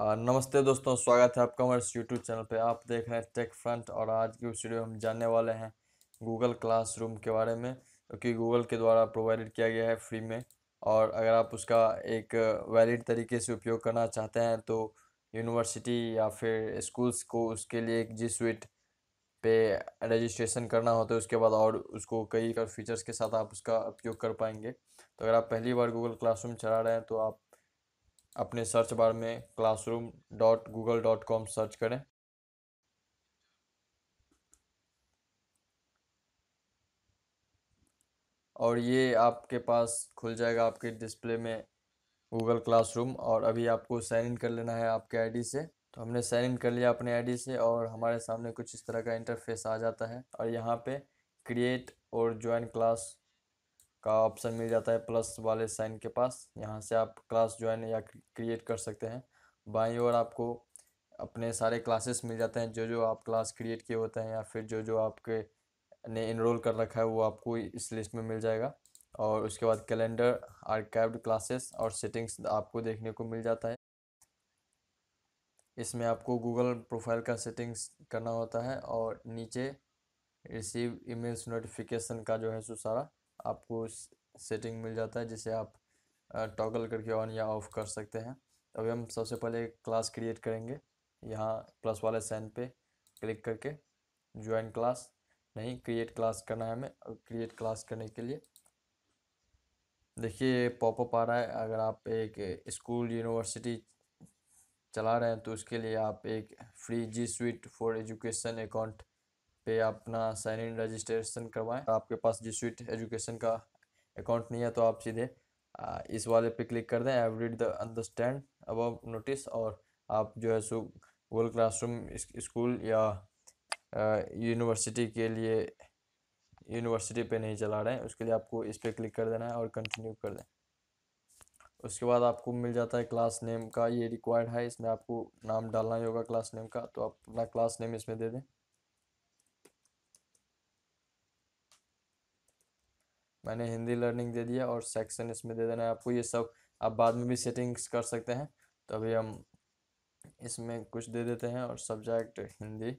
नमस्ते दोस्तों स्वागत है आपका हमारे यूट्यूब चैनल पे आप देख रहे हैं टेक फ्रंट और आज की उस वीडियो हम जानने वाले हैं गूगल क्लासरूम के बारे में क्योंकि गूगल के द्वारा प्रोवाइडेड किया गया है फ्री में और अगर आप उसका एक वैलिड तरीके से उपयोग करना चाहते हैं तो यूनिवर्सिटी या फिर स्कूल्स को उसके लिए एक जी स्वीट पे रजिस्ट्रेशन करना होता तो है उसके बाद और उसको कई फीचर्स के साथ आप उसका उपयोग कर पाएंगे तो अगर आप पहली बार गूगल क्लासरूम चला रहे हैं तो आप अपने सर्च बार में classroom dot Google dot com search करें और ये आपके पास खुल जाएगा आपके डिस्प्ले में गूगल क्लासरूम और अभी आपको साइन इन कर लेना है आपके आईडी से तो हमने साइन इन कर लिया अपने आईडी से और हमारे सामने कुछ इस तरह का इंटरफेस आ जाता है और यहाँ पे क्रिएट और ज्वाइन क्लास का ऑप्शन मिल जाता है प्लस वाले साइन के पास यहाँ से आप क्लास ज्वाइन या क्रिएट कर सकते हैं बाई ओर आपको अपने सारे क्लासेस मिल जाते हैं जो जो आप क्लास क्रिएट किए होते हैं या फिर जो जो आपके ने इनरोल कर रखा है वो आपको इस लिस्ट में मिल जाएगा और उसके बाद कैलेंडर आर्काइव्ड क्लासेस और सेटिंग्स आपको देखने को मिल जाता है इसमें आपको गूगल प्रोफाइल का सेटिंग्स करना होता है और नीचे रिसीव ईमेल्स नोटिफिकेशन का जो है सो सारा आपको सेटिंग मिल जाता है जिसे आप टॉगल करके ऑन या ऑफ कर सकते हैं अभी हम सबसे पहले क्लास क्रिएट करेंगे यहाँ प्लस वाले साइन पे क्लिक करके ज्वाइन क्लास नहीं क्रिएट क्लास करना है हमें क्रिएट क्लास करने के लिए देखिए पॉपअप आ रहा है अगर आप एक स्कूल यूनिवर्सिटी चला रहे हैं तो उसके लिए आप एक free G Suite for education account पे आप अपना साइन इन रजिस्ट्रेशन करवाएं आपके पास जी स्वीट एजुकेशन का अकाउंट नहीं है तो आप सीधे इस वाले पे क्लिक कर दें आई रीड द अंडरस्टैंड अब नोटिस और आप जो है सो वर्ल्ड क्लासरूम स्कूल या यूनिवर्सिटी के लिए यूनिवर्सिटी पे नहीं चला रहे हैं उसके लिए आपको इस पर क्लिक कर देना है और कंटिन्यू कर दें उसके बाद आपको मिल जाता है क्लास नेम का ये रिक्वायर्ड है इसमें आपको नाम डालना ही होगा क्लास नेम का तो आप अपना क्लास नेम इसमें दे दें मैंने हिंदी लर्निंग दे दिया और सेक्शन इसमें दे देना है आपको ये सब आप बाद में भी सेटिंग्स कर सकते हैं तो अभी हम इसमें कुछ दे देते हैं और सब्जेक्ट हिंदी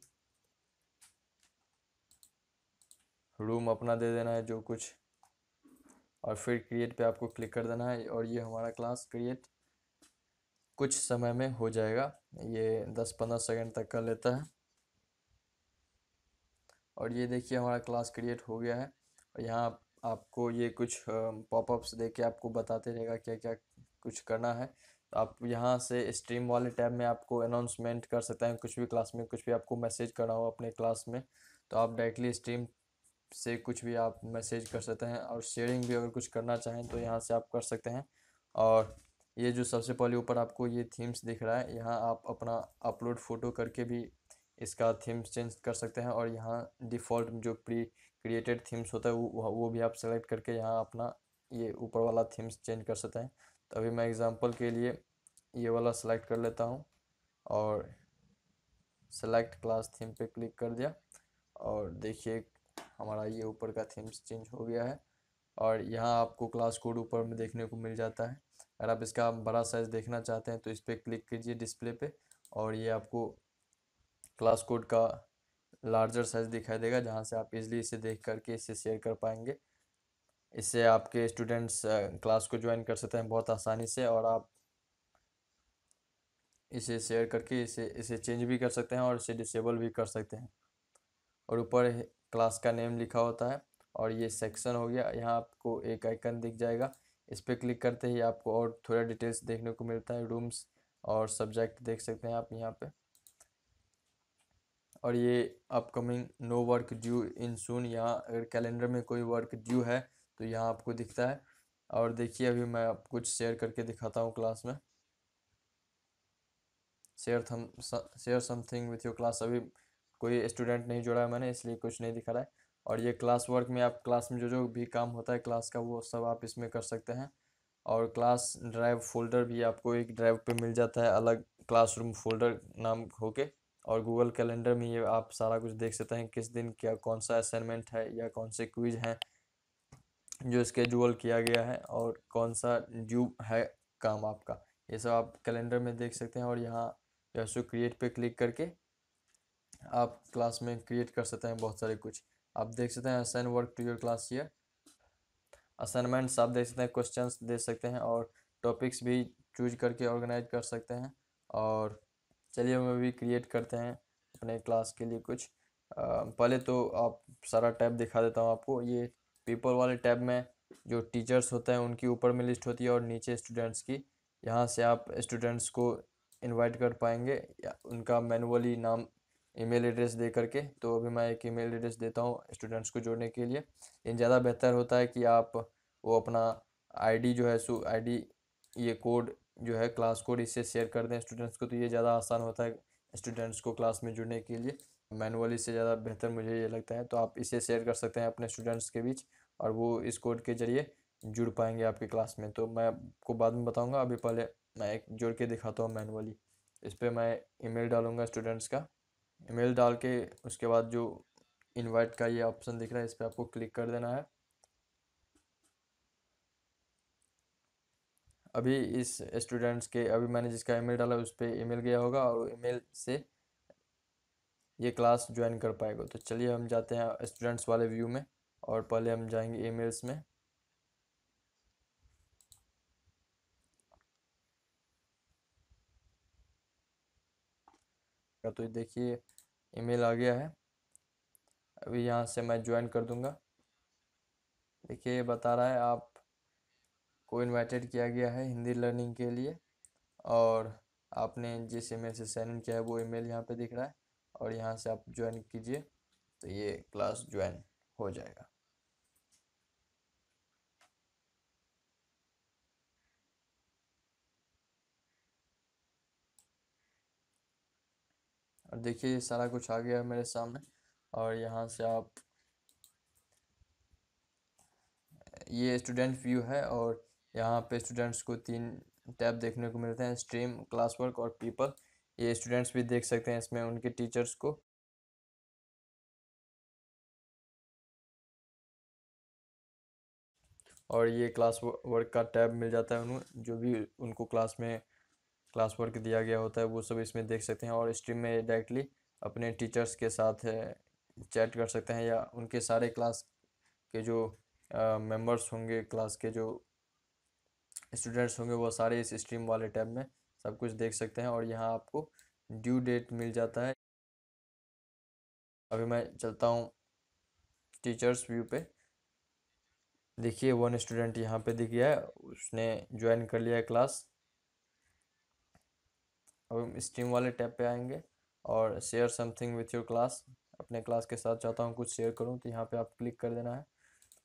रूम अपना दे देना है जो कुछ और फिर क्रिएट पे आपको क्लिक कर देना है और ये हमारा क्लास क्रिएट कुछ समय में हो जाएगा ये दस पंद्रह सेकेंड तक कर लेता है और ये देखिए हमारा क्लास क्रिएट हो गया है और यहाँ आपको ये कुछ पॉपअप्स दे के आपको बताते रहेगा क्या क्या कुछ करना है तो आप यहाँ से स्ट्रीम वाले टैब में आपको अनाउंसमेंट कर सकते हैं कुछ भी क्लास में कुछ भी आपको मैसेज करना हो अपने क्लास में तो आप डायरेक्टली स्ट्रीम से कुछ भी आप मैसेज कर सकते हैं और शेयरिंग भी अगर कुछ करना चाहें तो यहाँ से आप कर सकते हैं और ये जो सबसे पहले ऊपर आपको ये थीम्स दिख रहा है यहाँ आप अपना अपलोड फ़ोटो करके भी इसका थीम्स चेंज कर सकते हैं और यहाँ डिफ़ॉल्ट जो प्री क्रिएटेड थीम्स होता है वो वो भी आप सेलेक्ट करके यहाँ अपना ये ऊपर वाला थीम्स चेंज कर सकते हैं तो अभी मैं एग्ज़ाम्पल के लिए ये वाला सेलेक्ट कर लेता हूँ और सेलेक्ट क्लास थीम पे क्लिक कर दिया और देखिए हमारा ये ऊपर का थीम्स चेंज हो गया है और यहाँ आपको क्लास कोड ऊपर में देखने को मिल जाता है अगर आप इसका बड़ा साइज़ देखना चाहते हैं तो इस पर क्लिक कीजिए डिस्प्ले पर और ये आपको क्लास कोड का लार्जर साइज दिखाई देगा जहाँ से आप इजली इसे देख करके इसे शेयर कर पाएंगे इससे आपके स्टूडेंट्स क्लास को ज्वाइन कर सकते हैं बहुत आसानी से और आप इसे शेयर करके इसे इसे चेंज भी कर सकते हैं और इसे डिसेबल भी कर सकते हैं और ऊपर क्लास का नेम लिखा होता है और ये सेक्शन हो गया यहाँ आपको एक आइकन दिख जाएगा इस पर क्लिक करते ही आपको और थोड़ा डिटेल्स देखने को मिलता है रूम्स और सब्जेक्ट देख सकते हैं आप यहाँ पर और ये upcoming no work due in soon यहाँ अगर कैलेंडर में कोई वर्क ड्यू है तो यहाँ आपको दिखता है और देखिए अभी मैं आप कुछ शेयर करके दिखाता हूँ क्लास में share them share something with your class अभी कोई स्टूडेंट नहीं जुड़ा है मैंने इसलिए कुछ नहीं दिखा रहा है और ये क्लास वर्क में आप क्लास में जो जो भी काम होता है क्लास का वो सब आप इसमें कर सकते हैं और क्लास ड्राइव फोल्डर भी आपको एक ड्राइव पे मिल जाता है अलग क्लासरूम फोल्डर नाम होके और गूगल कैलेंडर में ये आप सारा कुछ देख सकते हैं किस दिन क्या कौन सा असाइनमेंट है या कौन से क्विज हैं जो स्केजुअल किया गया है और कौन सा ड्यू है काम आपका ये सब आप कैलेंडर में देख सकते हैं और यहाँ जो है क्रिएट पे क्लिक करके आप क्लास में क्रिएट कर सकते हैं बहुत सारे कुछ आप देख सकते हैं assign work to your class ईयर असाइनमेंट्स आप देख सकते हैं क्वेश्चंस दे सकते हैं और टॉपिक्स भी चूज करके ऑर्गेनाइज कर सकते हैं और चलिए हम अभी क्रिएट करते हैं अपने क्लास के लिए कुछ पहले तो आप सारा टैब दिखा देता हूँ आपको ये पीपल वाले टैब में जो टीचर्स होते हैं उनकी ऊपर में लिस्ट होती है और नीचे स्टूडेंट्स की यहाँ से आप स्टूडेंट्स को इनवाइट कर पाएंगे या उनका मैनुअली नाम ईमेल एड्रेस दे करके तो अभी मैं एक ईमेल एड्रेस देता हूँ स्टूडेंट्स को जोड़ने के लिए इन ज़्यादा बेहतर होता है कि आप वो अपना आईडी जो है सो आईडी ये कोड जो है क्लास कोड इससे शेयर कर दें स्टूडेंट्स को तो ये ज़्यादा आसान होता है स्टूडेंट्स को क्लास में जुड़ने के लिए मैनुअली इससे ज़्यादा बेहतर मुझे ये लगता है तो आप इसे शेयर कर सकते हैं अपने स्टूडेंट्स के बीच और वो इस कोड के जरिए जुड़ पाएंगे आपके क्लास में तो मैं आपको बाद में बताऊँगा अभी पहले मैं एक जोड़ के दिखाता हूँ मैनुअली इस पर मैं ईमेल डालूँगा स्टूडेंट्स का ईमेल डाल के उसके बाद जो इनवाइट का ये ऑप्शन दिख रहा है इस पर आपको क्लिक कर देना है अभी इस स्टूडेंट्स के अभी मैंने जिसका ईमेल डाला उस पर ईमेल गया होगा और ईमेल से ये क्लास ज्वाइन कर पाएगा तो चलिए हम जाते हैं स्टूडेंट्स वाले व्यू में और पहले हम जाएंगे ईमेल्स में तो देखिए ईमेल आ गया है अभी यहाँ से मैं ज्वाइन कर दूँगा देखिए बता रहा है आप को इन्वाइटेड किया गया है हिंदी लर्निंग के लिए और आपने जिस ईमेल से साइन इन किया है वो ईमेल यहाँ पे दिख रहा है और यहाँ से आप ज्वाइन कीजिए तो ये क्लास ज्वाइन हो जाएगा और देखिए ये सारा कुछ आ गया है मेरे सामने और यहाँ से आप ये स्टूडेंट व्यू है और यहाँ पे स्टूडेंट्स को तीन टैब देखने को मिलते हैं स्ट्रीम क्लास वर्क और पीपल ये स्टूडेंट्स भी देख सकते हैं इसमें उनके टीचर्स को और ये क्लास वर्क का टैब मिल जाता है उन्हें जो भी उनको क्लास में क्लास वर्क दिया गया होता है वो सब इसमें देख सकते हैं और स्ट्रीम में डायरेक्टली अपने टीचर्स के साथ चैट कर सकते हैं या उनके सारे क्लास के जो मेंबर्स होंगे क्लास के जो स्टूडेंट्स होंगे वो सारे इस स्ट्रीम वाले टैब में सब कुछ देख सकते हैं और यहाँ आपको ड्यू डेट मिल जाता है अभी मैं चलता हूँ टीचर्स व्यू पे देखिए वन स्टूडेंट यहाँ पे दिख गया है उसने ज्वाइन कर लिया है क्लास अब हम स्ट्रीम वाले टैब पे आएंगे और share something with your class अपने क्लास के साथ चाहता हूँ कुछ शेयर करूँ तो यहाँ पे आप क्लिक कर देना है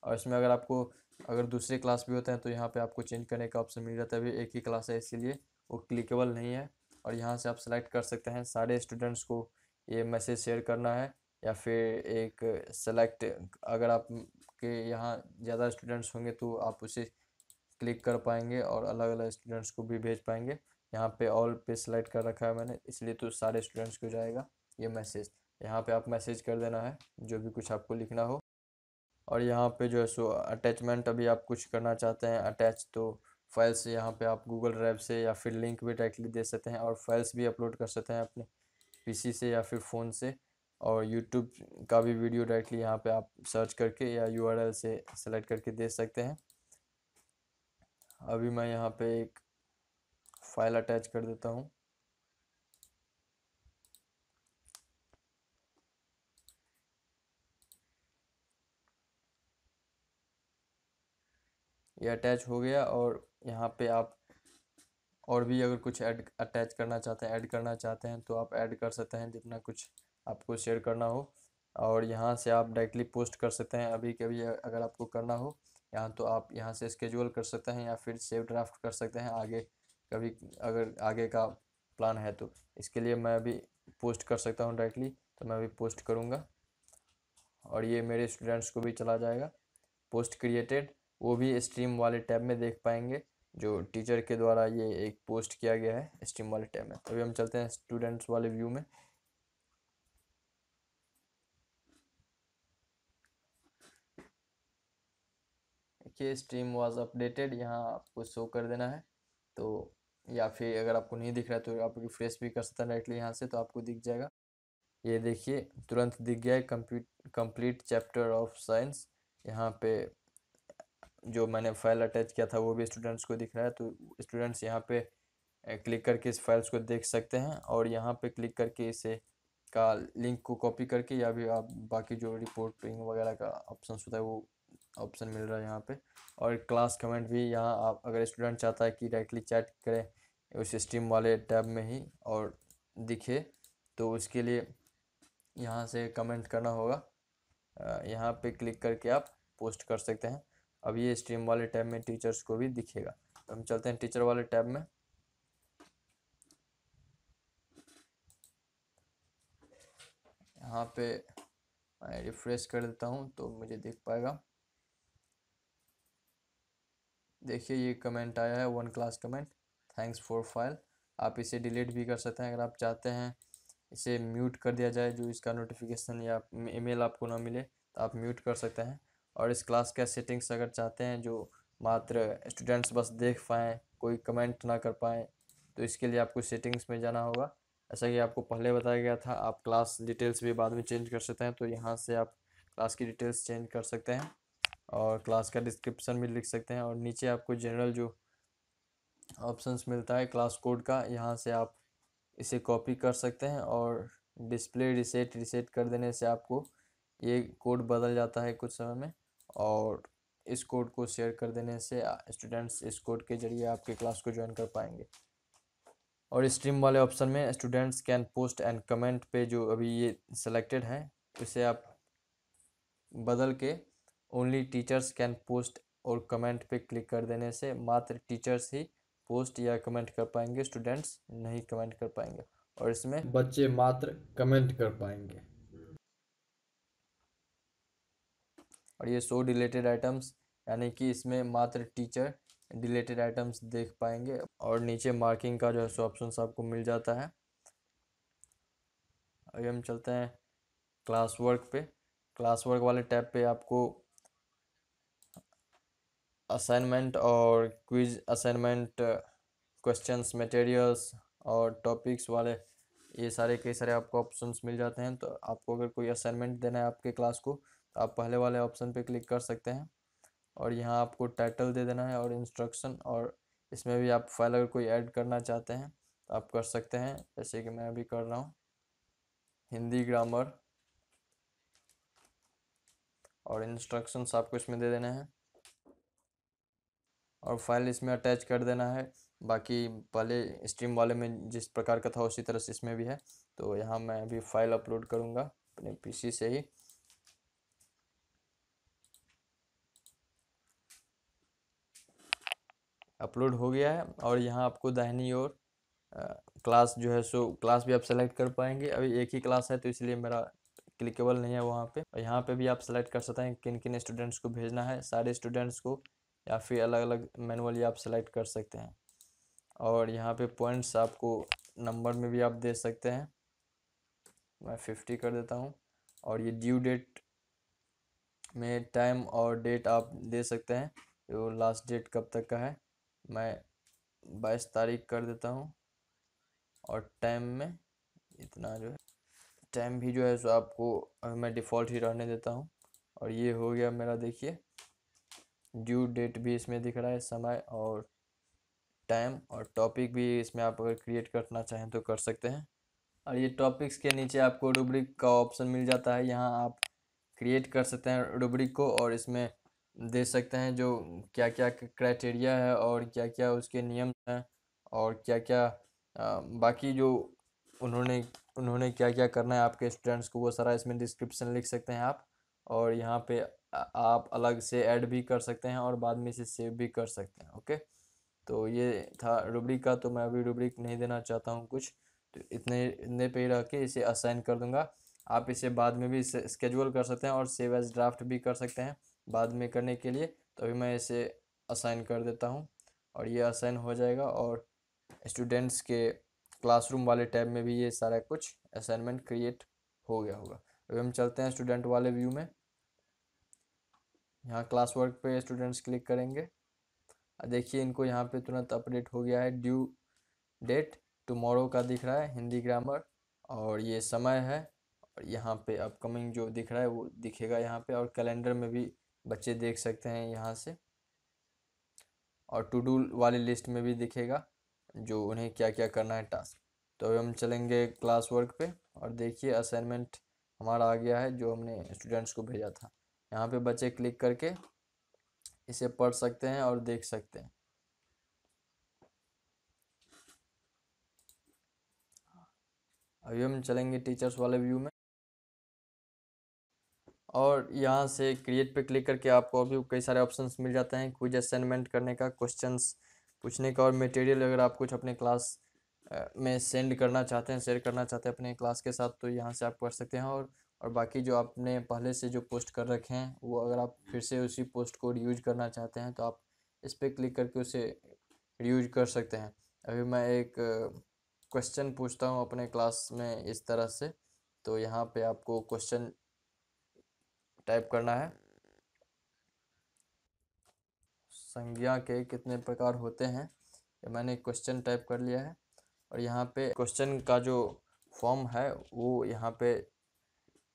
और इसमें अगर आपको अगर दूसरे क्लास भी होते हैं तो यहाँ पे आपको चेंज करने का ऑप्शन मिल जाता है अभी एक ही क्लास है इसीलिए वो क्लिकेबल नहीं है और यहाँ से आप सेलेक्ट कर सकते हैं सारे स्टूडेंट्स को ये मैसेज शेयर करना है या फिर एक सेलेक्ट अगर आप के यहाँ ज़्यादा स्टूडेंट्स होंगे तो आप उसे क्लिक कर पाएंगे और अलग अलग स्टूडेंट्स को भी भेज पाएंगे यहाँ पे ऑल पे सेलेक्ट कर रखा है मैंने इसलिए तो सारे स्टूडेंट्स को जाएगा ये मैसेज यहाँ पे आप मैसेज कर देना है जो भी कुछ आपको लिखना हो और यहाँ पे जो है सो अटैचमेंट अभी आप कुछ करना चाहते हैं अटैच तो फाइल्स यहाँ पे आप गूगल ड्राइव से या फिर लिंक भी डायरेक्टली दे सकते हैं और फाइल्स भी अपलोड कर सकते हैं अपने पीसी से या फिर फ़ोन से और यूट्यूब का भी वीडियो डायरेक्टली यहाँ पे आप सर्च करके या यू से सेलेक्ट करके दे सकते हैं अभी मैं यहाँ पे एक फ़ाइल अटैच कर देता हूँ ये अटैच हो गया और यहाँ पे आप और भी अगर कुछ ऐड अटैच करना चाहते हैं ऐड करना चाहते हैं तो आप ऐड कर सकते हैं जितना कुछ आपको शेयर करना हो और यहाँ से आप डायरेक्टली पोस्ट कर सकते हैं अभी कभी अगर आपको करना हो यहाँ तो आप यहाँ से स्केजुअल कर सकते हैं या फिर सेव ड्राफ्ट कर सकते हैं आगे कभी अगर आगे का प्लान है तो इसके लिए मैं अभी पोस्ट कर सकता हूँ डायरेक्टली तो मैं अभी पोस्ट करूँगा और ये मेरे स्टूडेंट्स को भी चला जाएगा पोस्ट क्रिएटेड वो भी स्ट्रीम वाले टैब में देख पाएंगे जो टीचर के द्वारा ये एक पोस्ट किया गया है स्ट्रीम वाले टैब में अभी हम चलते हैं स्टूडेंट्स वाले व्यू में देखिए स्ट्रीम वाज अपडेटेड यहाँ आपको शो कर देना है तो या फिर अगर आपको नहीं दिख रहा है तो आप रिफ्रेश भी कर सकते हैं डायरेक्टली यहाँ से तो आपको दिख जाएगा ये देखिए तुरंत दिख गया है कंप्लीट चैप्टर ऑफ साइंस यहाँ पे जो मैंने फाइल अटैच किया था वो भी स्टूडेंट्स को दिख रहा है तो स्टूडेंट्स यहाँ पे क्लिक करके इस फाइल्स को देख सकते हैं और यहाँ पे क्लिक करके इसे का लिंक को कॉपी करके या भी आप बाकी जो रिपोर्टिंग वगैरह का ऑप्शन होता है वो ऑप्शन मिल रहा है यहाँ पे और क्लास कमेंट भी यहाँ आप अगर स्टूडेंट चाहता है कि डायरेक्टली चैट करें उस स्ट्रीम वाले टैब में ही और दिखे तो उसके लिए यहाँ से कमेंट करना होगा यहाँ पे क्लिक करके आप पोस्ट कर सकते हैं अब ये स्ट्रीम वाले टैब में टीचर्स को भी दिखेगा तो हम चलते हैं टीचर वाले टैब में यहाँ पे मैं रिफ्रेश कर देता हूँ तो मुझे दिख पाएगा देखिए ये कमेंट आया है one class comment thanks for file आप इसे डिलीट भी कर सकते हैं अगर आप चाहते हैं इसे म्यूट कर दिया जाए जो इसका नोटिफिकेशन या ईमेल आपको ना मिले तो आप म्यूट कर सकते हैं और इस क्लास का सेटिंग्स अगर चाहते हैं जो मात्र स्टूडेंट्स बस देख पाएँ कोई कमेंट ना कर पाएँ तो इसके लिए आपको सेटिंग्स में जाना होगा ऐसा कि आपको पहले बताया गया था आप क्लास डिटेल्स भी बाद में चेंज कर सकते हैं तो यहाँ से आप क्लास की डिटेल्स चेंज कर सकते हैं और क्लास का डिस्क्रिप्शन भी लिख सकते हैं और नीचे आपको जनरल जो ऑप्शंस मिलता है क्लास कोड का यहाँ से आप इसे कॉपी कर सकते हैं और डिस्प्ले रिसेट रिसेट कर देने से आपको ये कोड बदल जाता है कुछ समय में और इस कोड को शेयर कर देने से स्टूडेंट्स इस कोड के जरिए आपके क्लास को ज्वाइन कर पाएंगे और स्ट्रीम वाले ऑप्शन में students can post and comment पे जो अभी ये सिलेक्टेड है उसे आप बदल के ओनली टीचर्स कैन पोस्ट और कमेंट पे क्लिक कर देने से मात्र टीचर्स ही पोस्ट या कमेंट कर पाएंगे स्टूडेंट्स नहीं कमेंट कर पाएंगे और इसमें बच्चे मात्र कमेंट कर पाएंगे और ये सो डिलेटेड आइटम्स यानी कि इसमें मात्र टीचर डिलेटेड आइटम्स देख पाएंगे और नीचे मार्किंग का जो है सो ऑप्शन आपको मिल जाता है अभी हम चलते हैं क्लास वर्क पे क्लास वर्क वाले टैब पे आपको असाइनमेंट और क्विज असाइनमेंट क्वेश्चंस मटेरियल्स और टॉपिक्स वाले ये सारे कई सारे आपको ऑप्शंस मिल जाते हैं तो आपको अगर कोई असाइनमेंट देना है आपके क्लास को आप पहले वाले ऑप्शन पे क्लिक कर सकते हैं और यहाँ आपको टाइटल दे देना है और इंस्ट्रक्शन और इसमें भी आप फाइल अगर कोई ऐड करना चाहते हैं तो आप कर सकते हैं जैसे कि मैं अभी कर रहा हूँ हिंदी ग्रामर और इंस्ट्रक्शंस आपको इसमें दे देना है और फाइल इसमें अटैच कर देना है बाकी पहले स्ट्रीम वाले में जिस प्रकार का था उसी तरह से इसमें भी है तो यहाँ मैं अभी फाइल अपलोड करूँगा अपने पीसी से ही अपलोड हो गया है और यहाँ आपको दाहिनी ओर क्लास जो है सो क्लास भी आप सेलेक्ट कर पाएंगे अभी एक ही क्लास है तो इसलिए मेरा क्लिकेबल नहीं है वहाँ पे और यहाँ पे भी आप सेलेक्ट कर सकते हैं किन किन स्टूडेंट्स को भेजना है सारे स्टूडेंट्स को या फिर अलग अलग मैनुअली आप सेलेक्ट कर सकते हैं और यहाँ पे पॉइंट्स आपको नंबर में भी आप दे सकते हैं मैं फिफ्टी कर देता हूँ और ये ड्यू डेट में टाइम और डेट आप दे सकते हैं जो लास्ट डेट कब तक का है मैं बाईस तारीख कर देता हूँ और टाइम में इतना जो है टाइम भी जो है सो आपको मैं डिफ़ॉल्ट ही रहने देता हूँ और ये हो गया मेरा देखिए ड्यू डेट भी इसमें दिख रहा है समय और टाइम और टॉपिक भी इसमें आप अगर क्रिएट करना चाहें तो कर सकते हैं और ये टॉपिक्स के नीचे आपको रूब्रिक का ऑप्शन मिल जाता है यहाँ आप क्रिएट कर सकते हैं रूब्रिक को और इसमें दे सकते हैं जो क्या क्या क्राइटेरिया है और क्या क्या उसके नियम हैं और क्या क्या बाकी जो उन्होंने उन्होंने क्या क्या करना है आपके स्टूडेंट्स को वो सारा इसमें डिस्क्रिप्शन लिख सकते हैं आप और यहाँ पे आप अलग से ऐड भी कर सकते हैं और बाद में इसे सेव भी कर सकते हैं ओके तो ये था रूबरिक का तो मैं अभी रूबरिक नहीं देना चाहता हूँ कुछ तो इतने इतने पे रह के इसे असाइन कर दूँगा आप इसे बाद में भी स्केजुअल कर सकते हैं और सेव एज ड्राफ्ट भी कर सकते हैं बाद में करने के लिए तो अभी मैं इसे असाइन कर देता हूँ और ये असाइन हो जाएगा और स्टूडेंट्स के क्लासरूम वाले टैब में भी ये सारा कुछ असाइनमेंट क्रिएट हो गया होगा अभी हम चलते हैं स्टूडेंट वाले व्यू में यहाँ क्लास वर्क पर स्टूडेंट्स क्लिक करेंगे देखिए इनको यहाँ पे तुरंत अपडेट हो गया है ड्यू डेट टुमारो का दिख रहा है हिंदी ग्रामर और ये समय है और यहाँ पे अपकमिंग जो दिख रहा है वो दिखेगा यहाँ पे और कैलेंडर में भी बच्चे देख सकते हैं यहाँ से और टू डू वाली लिस्ट में भी दिखेगा जो उन्हें क्या क्या करना है टास्क तो अभी हम चलेंगे क्लास वर्क पे और देखिए असाइनमेंट हमारा आ गया है जो हमने स्टूडेंट्स को भेजा था यहाँ पे बच्चे क्लिक करके इसे पढ़ सकते हैं और देख सकते हैं अभी हम चलेंगे टीचर्स वाले व्यू में और यहाँ से क्रिएट पे क्लिक करके आपको अभी भी कई सारे ऑप्शंस मिल जाते हैं कुछ असाइनमेंट करने का क्वेश्चंस पूछने का और मटेरियल अगर आप कुछ अपने क्लास में सेंड करना चाहते हैं शेयर करना चाहते हैं अपने क्लास के साथ तो यहाँ से आप कर सकते हैं और और बाकी जो आपने पहले से जो पोस्ट कर रखे हैं वो अगर आप फिर से उसी पोस्ट को रीयूज करना चाहते हैं तो आप इस पर क्लिक करके उसे रीयूज कर सकते हैं अभी मैं एक क्वेश्चन पूछता हूँ अपने क्लास में इस तरह से तो यहाँ पे आपको क्वेश्चन टाइप करना है संज्ञा के कितने प्रकार होते हैं ये मैंने क्वेश्चन टाइप कर लिया है और यहाँ पे क्वेश्चन का जो फॉर्म है वो यहाँ पे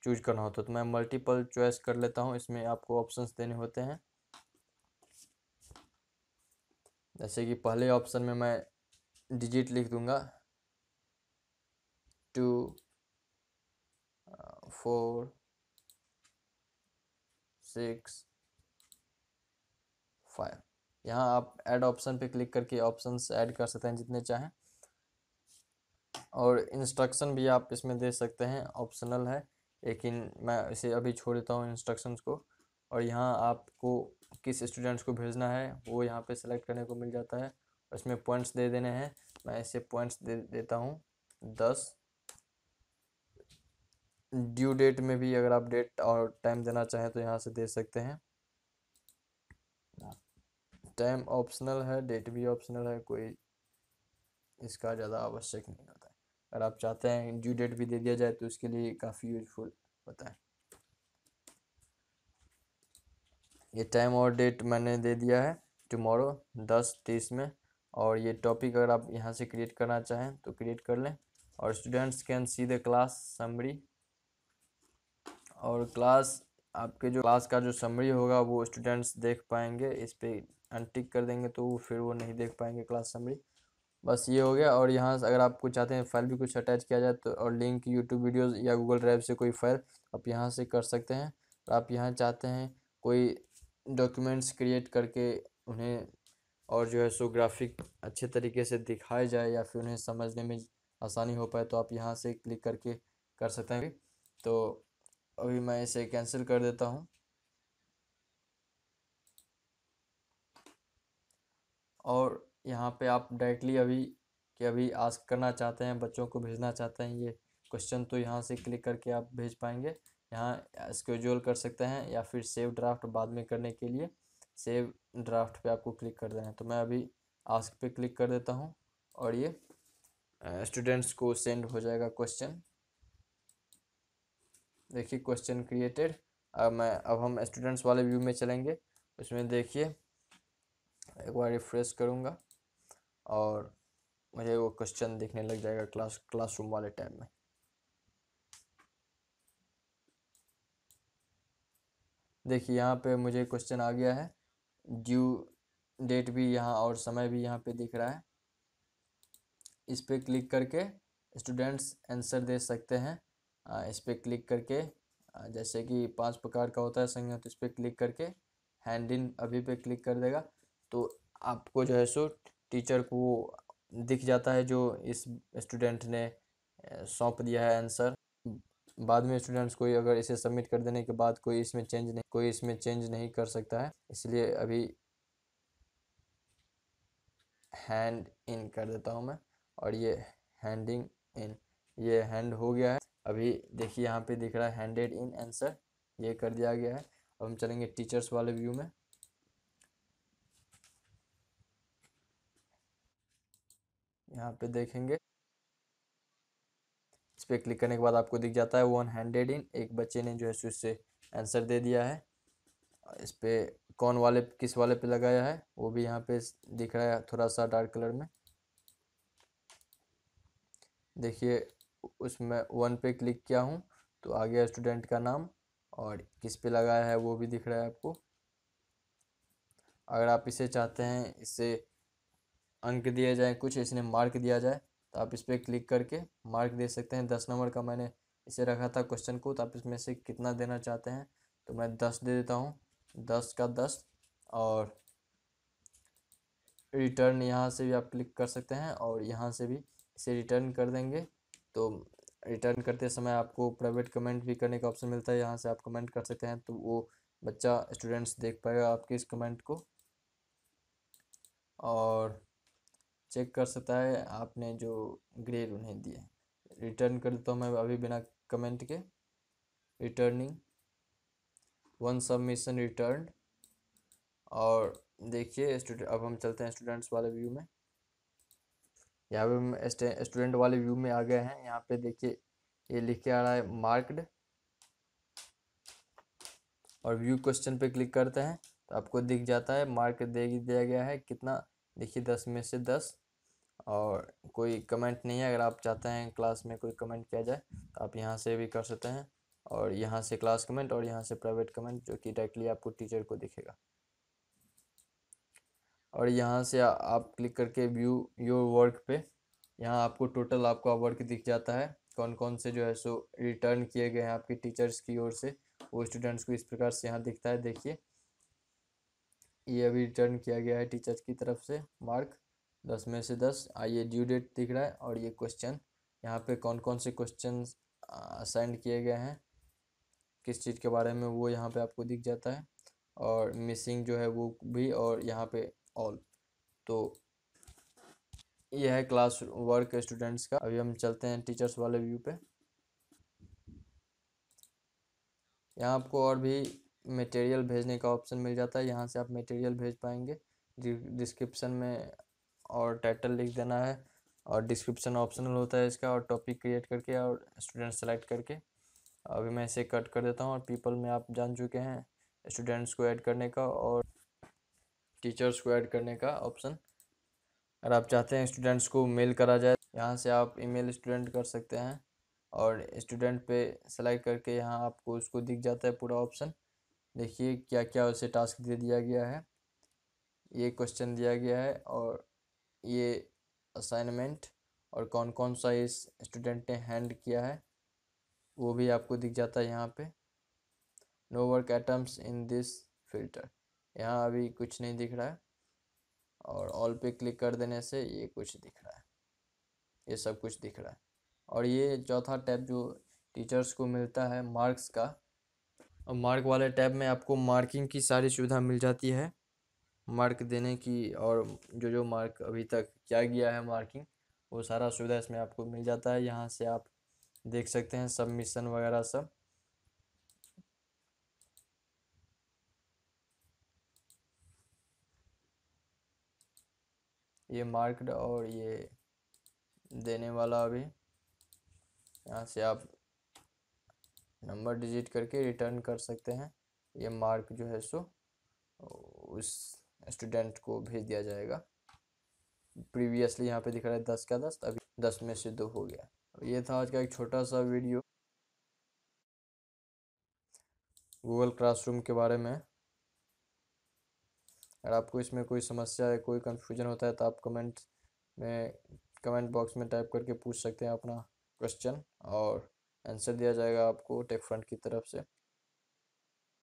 चूज करना होता है तो मैं मल्टीपल चॉइस कर लेता हूँ इसमें आपको ऑप्शंस देने होते हैं जैसे कि पहले ऑप्शन में मैं डिजिट लिख दूंगा two four uh, six five यहाँ आप ऐड ऑप्शन पे क्लिक करके ऑप्शन ऐड कर सकते हैं जितने चाहें और इंस्ट्रक्शन भी आप इसमें दे सकते हैं ऑप्शनल है लेकिन मैं इसे अभी छोड़ देता हूँ इंस्ट्रक्शंस को और यहाँ आपको किस स्टूडेंट्स को भेजना है वो यहाँ पे सेलेक्ट करने को मिल जाता है इसमें पॉइंट्स दे देने हैं मैं इसे पॉइंट्स दे देता हूँ दस ड्यू डेट में भी अगर आप डेट और टाइम देना चाहें तो यहाँ से दे सकते हैं टाइम ऑप्शनल है डेट भी ऑप्शनल है कोई इसका ज़्यादा आवश्यक नहीं होता है अगर आप चाहते हैं ड्यू डेट भी दे दिया जाए तो इसके लिए काफ़ी यूजफुल होता है ये टाइम और डेट मैंने दे दिया है टमोरो दस तीस में और ये टॉपिक अगर आप यहाँ से क्रिएट करना चाहें तो क्रिएट कर लें और students can see the class summary और क्लास आपके जो क्लास का जो समरी होगा वो स्टूडेंट्स देख पाएंगे इस पर अनटिक कर देंगे तो फिर वो नहीं देख पाएंगे क्लास समरी बस ये हो गया और यहाँ से अगर आपको चाहते हैं फाइल भी कुछ अटैच किया जाए तो और लिंक यूट्यूब वीडियोस या गूगल ड्राइव से कोई फाइल आप यहाँ से कर सकते हैं और आप यहाँ चाहते हैं कोई डॉक्यूमेंट्स क्रिएट करके उन्हें और जो है सो ग्राफिक अच्छे तरीके से दिखाए जाए या फिर उन्हें समझने में आसानी हो पाए तो आप यहाँ से क्लिक करके कर सकते हैं तो अभी मैं इसे कैंसिल कर देता हूँ और यहाँ पे आप डायरेक्टली अभी कि अभी आस्क करना चाहते हैं बच्चों को भेजना चाहते हैं ये क्वेश्चन तो यहाँ से क्लिक करके आप भेज पाएंगे यहाँ स्केड्यूल कर सकते हैं या फिर सेव ड्राफ्ट बाद में करने के लिए सेव ड्राफ्ट पे आपको क्लिक कर देना है तो मैं अभी आस्क पे क्लिक कर देता हूँ और ये स्टूडेंट्स को सेंड हो जाएगा क्वेश्चन देखिए क्वेश्चन क्रिएटेड अब मैं अब हम स्टूडेंट्स वाले व्यू में चलेंगे उसमें देखिए एक बार रिफ्रेश करूँगा और मुझे वो क्वेश्चन देखने लग जाएगा क्लास क्लासरूम वाले टाइम में देखिए यहाँ पे मुझे क्वेश्चन आ गया है ड्यू डेट भी यहाँ और समय भी यहाँ पे दिख रहा है इस पर क्लिक करके स्टूडेंट्स आंसर दे सकते हैं इस पर क्लिक करके जैसे कि पांच प्रकार का होता है संज्ञा तो इस पर क्लिक करके हैंड इन अभी पे क्लिक कर देगा तो आपको जो है सो टीचर को दिख जाता है जो इस स्टूडेंट ने सौंप दिया है आंसर बाद में स्टूडेंट्स कोई अगर इसे सबमिट कर देने के बाद कोई इसमें चेंज नहीं कोई इसमें चेंज नहीं कर सकता है इसलिए अभी हैंड इन कर देता हूँ मैं और ये हैंडिंग इन ये हैंड हो गया है अभी देखिए यहाँ पे दिख रहा है हैंडेड इन आंसर ये कर दिया गया है अब हम चलेंगे टीचर्स वाले व्यू में यहाँ पे देखेंगे इस पर क्लिक करने के बाद आपको दिख जाता है वन हैंडेड इन एक बच्चे ने जो है उससे आंसर दे दिया है इस पर कौन वाले किस वाले पे लगाया है वो भी यहाँ पे दिख रहा है थोड़ा सा डार्क कलर में देखिए उसमें वन पे क्लिक किया हूँ तो आ गया स्टूडेंट का नाम और किस पे लगाया है वो भी दिख रहा है आपको अगर आप इसे चाहते हैं इसे अंक दिया जाए कुछ इसने मार्क दिया जाए तो आप इस पर क्लिक करके मार्क दे सकते हैं दस नंबर का मैंने इसे रखा था क्वेश्चन को तो आप इसमें से कितना देना चाहते हैं तो मैं दस दे देता हूँ दस का दस और रिटर्न यहाँ से भी आप क्लिक कर सकते हैं और यहाँ से भी इसे रिटर्न कर देंगे तो रिटर्न करते समय आपको प्राइवेट कमेंट भी करने का ऑप्शन मिलता है यहाँ से आप कमेंट कर सकते हैं तो वो बच्चा स्टूडेंट्स देख पाएगा आपके इस कमेंट को और चेक कर सकता है आपने जो ग्रेड उन्हें दिए रिटर्न कर देता हूँ मैं अभी बिना कमेंट के रिटर्निंग वन सबमिशन रिटर्न और देखिए स्टूडेंट अब हम चलते हैं स्टूडेंट्स वाले व्यू में यहाँ पे स्टूडेंट वाले व्यू में आ गए हैं यहाँ पे देखिए ये लिख के आ रहा है मार्क्ड और व्यू क्वेश्चन पे क्लिक करते हैं तो आपको दिख जाता है मार्क दे दिया गया है कितना देखिए दस में से दस और कोई कमेंट नहीं है अगर आप चाहते हैं क्लास में कोई कमेंट किया जाए तो आप यहाँ से भी कर सकते हैं और यहाँ से क्लास कमेंट और यहाँ से प्राइवेट कमेंट जो कि डायरेक्टली आपको टीचर को दिखेगा और यहाँ से आप क्लिक करके व्यू योर वर्क पे यहाँ आपको टोटल आपका वर्क दिख जाता है कौन कौन से जो है सो रिटर्न किए गए हैं आपके टीचर्स की ओर से वो स्टूडेंट्स को इस प्रकार से यहाँ दिखता है देखिए ये अभी रिटर्न किया गया है टीचर्स की तरफ से मार्क दस में से दस आइए ड्यू डेट दिख रहा है और ये क्वेश्चन यहाँ पे कौन कौन से क्वेश्चन असाइंड किए गए हैं किस चीज़ के बारे में वो यहाँ पे आपको दिख जाता है और मिसिंग जो है वो भी और यहाँ पे ऑल तो यह है क्लास वर्क स्टूडेंट्स का अभी हम चलते हैं टीचर्स वाले व्यू पे यहाँ आपको और भी मटेरियल भेजने का ऑप्शन मिल जाता है यहाँ से आप मटेरियल भेज पाएंगे डिस्क्रिप्शन में और टाइटल लिख देना है और डिस्क्रिप्शन ऑप्शनल होता है इसका और टॉपिक क्रिएट करके और स्टूडेंट सेलेक्ट करके अभी मैं इसे कट कर देता हूँ और पीपल में आप जान चुके हैं स्टूडेंट्स को ऐड करने का और टीचर्स को ऐड करने का ऑप्शन अगर आप चाहते हैं स्टूडेंट्स को मेल करा जाए यहाँ से आप ईमेल स्टूडेंट कर सकते हैं और स्टूडेंट पे सेलेक्ट करके यहाँ आपको उसको दिख जाता है पूरा ऑप्शन देखिए क्या क्या उसे टास्क दे दिया गया है ये क्वेश्चन दिया गया है और ये असाइनमेंट और कौन कौन सा इस स्टूडेंट ने हैंड किया है वो भी आपको दिख जाता है यहाँ पे no work items in this filter यहाँ अभी कुछ नहीं दिख रहा है और ऑल पे क्लिक कर देने से ये कुछ दिख रहा है ये सब कुछ दिख रहा है और ये चौथा टैब जो टीचर्स को मिलता है मार्क्स का और मार्क वाले टैब में आपको मार्किंग की सारी सुविधा मिल जाती है मार्क देने की और जो जो मार्क अभी तक किया गया है मार्किंग वो सारा सुविधा इसमें आपको मिल जाता है यहाँ से आप देख सकते हैं सबमिशन वगैरह सब ये मार्क्ड और ये देने वाला अभी यहाँ से आप नंबर डिजिट करके रिटर्न कर सकते हैं ये मार्क जो है सो उस स्टूडेंट को भेज दिया जाएगा प्रीवियसली यहाँ पे दिख रहा है दस का दस अभी दस में से दो हो गया ये था आज का एक छोटा सा वीडियो गूगल क्लासरूम के बारे में अगर आपको इसमें कोई समस्या है कोई कन्फ्यूजन होता है तो आप कमेंट में कमेंट बॉक्स में टाइप करके पूछ सकते हैं अपना क्वेश्चन और आंसर दिया जाएगा आपको टेक फ्रंट की तरफ से